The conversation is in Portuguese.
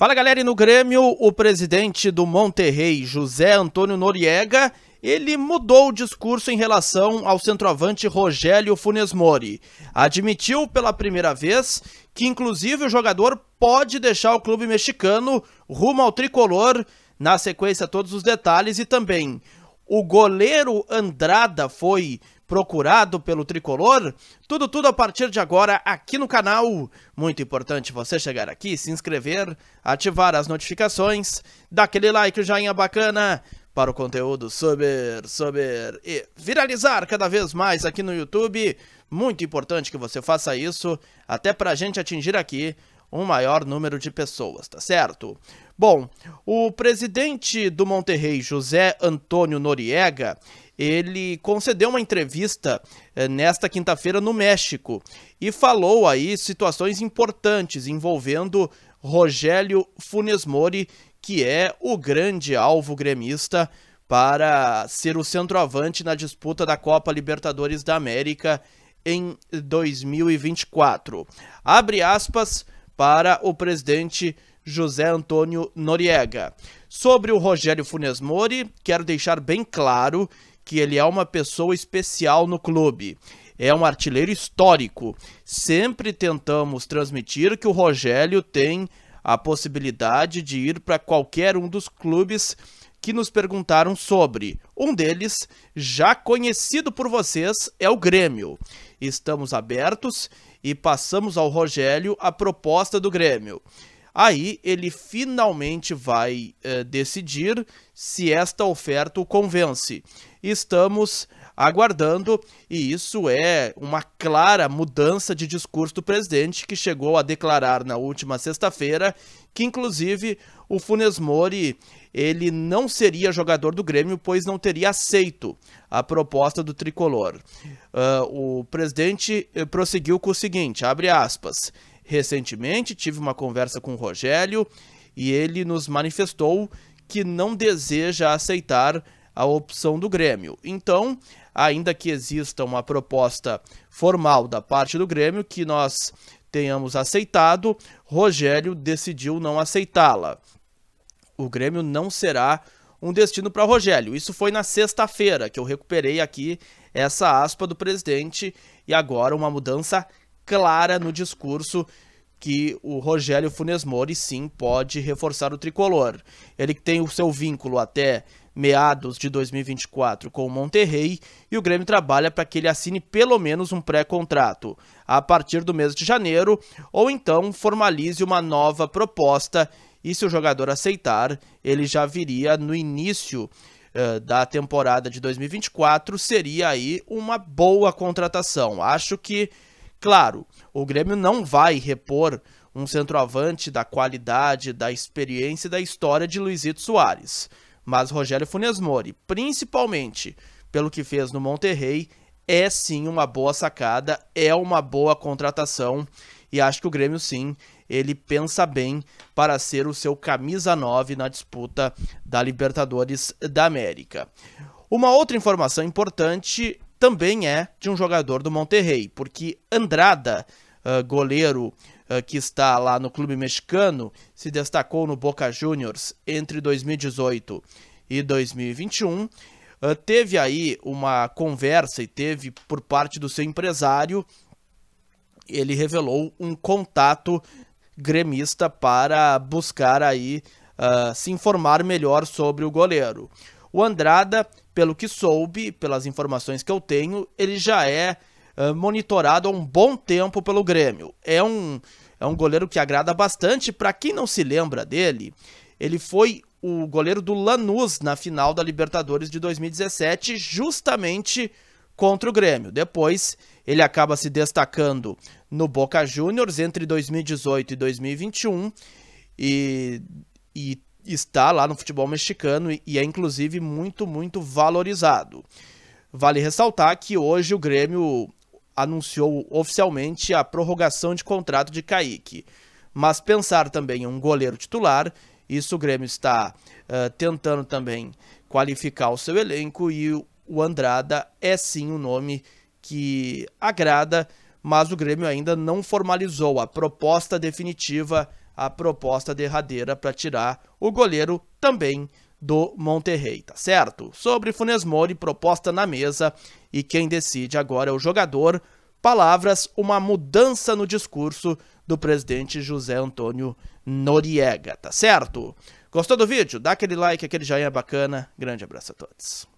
Fala galera, e no Grêmio, o presidente do Monterrey, José Antônio Noriega, ele mudou o discurso em relação ao centroavante Rogério Funes Mori. Admitiu pela primeira vez que, inclusive, o jogador pode deixar o clube mexicano rumo ao tricolor. Na sequência, todos os detalhes e também o goleiro Andrada foi procurado pelo tricolor. Tudo, tudo a partir de agora aqui no canal. Muito importante você chegar aqui, se inscrever, ativar as notificações, dar aquele like, joinha bacana para o conteúdo subir, subir e viralizar cada vez mais aqui no YouTube. Muito importante que você faça isso, até para a gente atingir aqui um maior número de pessoas, tá certo? Bom, o presidente do Monterrey, José Antônio Noriega, ele concedeu uma entrevista eh, nesta quinta-feira no México e falou aí situações importantes envolvendo Rogério Funes Mori, que é o grande alvo gremista para ser o centroavante na disputa da Copa Libertadores da América em 2024. Abre aspas para o presidente José Antônio Noriega. Sobre o Rogério Funes Mori, quero deixar bem claro que ele é uma pessoa especial no clube. É um artilheiro histórico. Sempre tentamos transmitir que o Rogério tem a possibilidade de ir para qualquer um dos clubes que nos perguntaram sobre. Um deles, já conhecido por vocês, é o Grêmio. Estamos abertos e passamos ao Rogério a proposta do Grêmio. Aí ele finalmente vai eh, decidir se esta oferta o convence. Estamos aguardando, e isso é uma clara mudança de discurso do presidente, que chegou a declarar na última sexta-feira que, inclusive, o Funes Mori ele não seria jogador do Grêmio, pois não teria aceito a proposta do tricolor. Uh, o presidente eh, prosseguiu com o seguinte: abre aspas. Recentemente tive uma conversa com o Rogério e ele nos manifestou que não deseja aceitar a opção do Grêmio. Então, ainda que exista uma proposta formal da parte do Grêmio que nós tenhamos aceitado, Rogério decidiu não aceitá-la. O Grêmio não será um destino para Rogério. Isso foi na sexta-feira que eu recuperei aqui essa aspa do presidente e agora uma mudança clara no discurso que o Rogério Funes Mori sim pode reforçar o tricolor. Ele tem o seu vínculo até meados de 2024 com o Monterrey e o Grêmio trabalha para que ele assine pelo menos um pré-contrato a partir do mês de janeiro ou então formalize uma nova proposta e se o jogador aceitar, ele já viria no início eh, da temporada de 2024, seria aí uma boa contratação. Acho que, claro, o Grêmio não vai repor um centroavante da qualidade, da experiência e da história de Luizito Soares. Mas Rogério Funes Mori, principalmente pelo que fez no Monterrey, é sim uma boa sacada, é uma boa contratação e acho que o Grêmio sim, ele pensa bem para ser o seu camisa 9 na disputa da Libertadores da América. Uma outra informação importante também é de um jogador do Monterrey, porque Andrada, ah, goleiro eh, que está lá no clube mexicano, se destacou no Boca Juniors entre 2018 e 2021. Eh, teve aí uma conversa e teve por parte do seu empresário, ele revelou um contato gremista para buscar aí uh, se informar melhor sobre o goleiro. O Andrada, pelo que soube, pelas informações que eu tenho, ele já é eh, monitorado há um bom tempo pelo Grêmio. É um, é um goleiro que agrada bastante. Para quem não se lembra dele, ele foi o goleiro do Lanús na final da Libertadores de 2017, justamente contra o Grêmio. Depois ele acaba se destacando no Boca Juniors entre 2018 e 2021 e, e está lá no futebol mexicano e, e é inclusive muito, muito valorizado. Vale ressaltar que hoje o Grêmio anunciou oficialmente a prorrogação de contrato de Kaique. Mas pensar também em um goleiro titular, isso o Grêmio está uh, tentando também qualificar o seu elenco e o Andrada é sim um nome que agrada, mas o Grêmio ainda não formalizou a proposta definitiva, a proposta derradeira para tirar o goleiro também do Monterrey, tá certo? Sobre Funes Mori, proposta na mesa e quem decide agora é o jogador. Palavras, uma mudança no discurso do presidente José Antônio Noriega, tá certo? Gostou do vídeo? Dá aquele like, aquele joinha bacana. Grande abraço a todos.